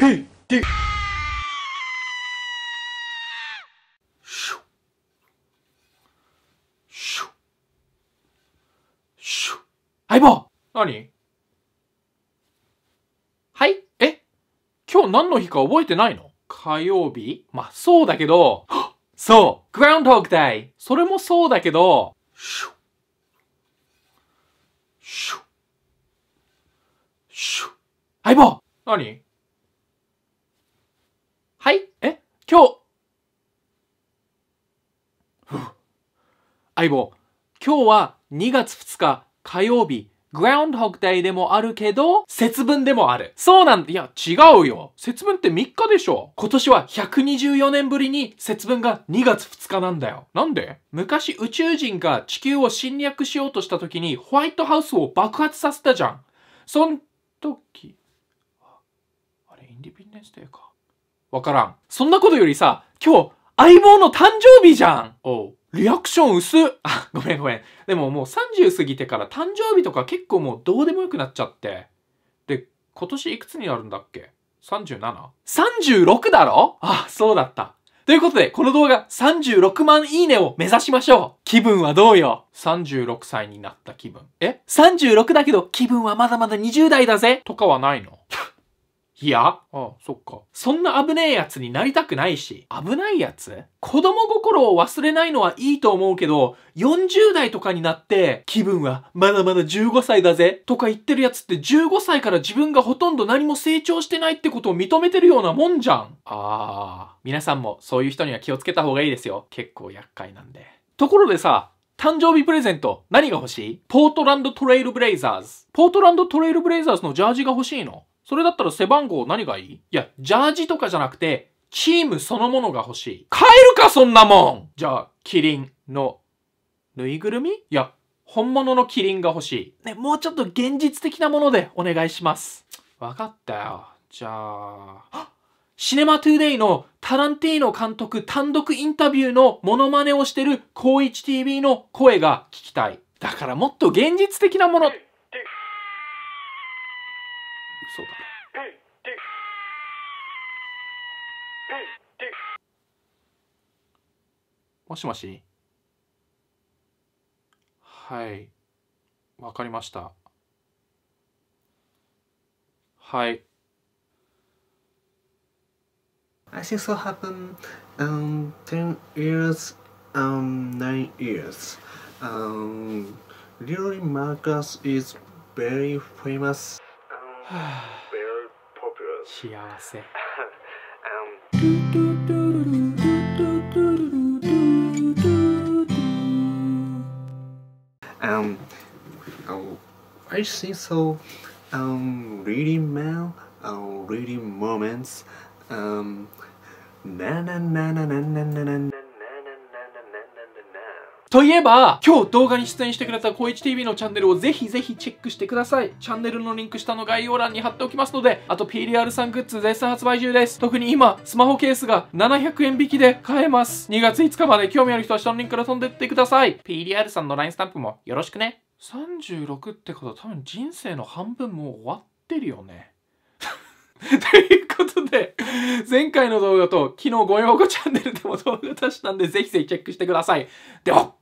PT! シュシュシュイボー何はいえ今日何の日か覚えてないの火曜日まそうだけど、そうグラウンド d ー o g イそれもそうだけど、シュシュシュイボー何今日、相棒、今日は2月2日火曜日、グラウンドホックデイでもあるけど、節分でもある。そうなんだ。いや、違うよ。節分って3日でしょ。今年は124年ぶりに節分が2月2日なんだよ。なんで昔宇宙人が地球を侵略しようとした時にホワイトハウスを爆発させたじゃん。そん時、あれ、インディペンデンスデーか。わからん。そんなことよりさ、今日、相棒の誕生日じゃんおう。リアクション薄っあ、ごめんごめん。でももう30過ぎてから誕生日とか結構もうどうでもよくなっちゃって。で、今年いくつになるんだっけ ?37?36 だろあ、そうだった。ということで、この動画36万いいねを目指しましょう気分はどうよ ?36 歳になった気分。え ?36 だけど気分はまだまだ20代だぜとかはないのいや、ああ、そっか。そんな危ねえやつになりたくないし、危ないやつ子供心を忘れないのはいいと思うけど、40代とかになって、気分はまだまだ15歳だぜとか言ってるやつって15歳から自分がほとんど何も成長してないってことを認めてるようなもんじゃん。ああ、皆さんもそういう人には気をつけた方がいいですよ。結構厄介なんで。ところでさ、誕生日プレゼント、何が欲しいポートランドトレイルブレイザーズ。ポートランドトレイルブレイザーズのジャージが欲しいのそれだったら背番号何がいいいや、ジャージとかじゃなくて、チームそのものが欲しい。買えるか、そんなもんじゃあ、キリンの、ぬいぐるみいや、本物のキリンが欲しい。ね、もうちょっと現実的なものでお願いします。わかったよ。じゃあ、シネマトゥーデイのタランティーノ監督単独インタビューのモノマネをしてる高一 TV の声が聞きたい。だからもっと現実的なもの。そうだなもしもしはいわかりましたはい I think so happened um, 10 years, um, 9 years. Um, Leroy Marcus is very famous. Very popular. Um. oh, I think so. Um, reading man, um, reading moments. Um, na na na na na na na na. といえば、今日動画に出演してくれた高一 TV のチャンネルをぜひぜひチェックしてください。チャンネルのリンク下の概要欄に貼っておきますので、あと PDR さんグッズ絶賛発売中です。特に今、スマホケースが700円引きで買えます。2月5日まで興味ある人は下のリンクから飛んでってください。PDR さんの LINE スタンプもよろしくね。36ってことは多分人生の半分もう終わってるよね。ということで、前回の動画と昨日ご用語チャンネルでも動画出したんで、ぜひぜひチェックしてください。では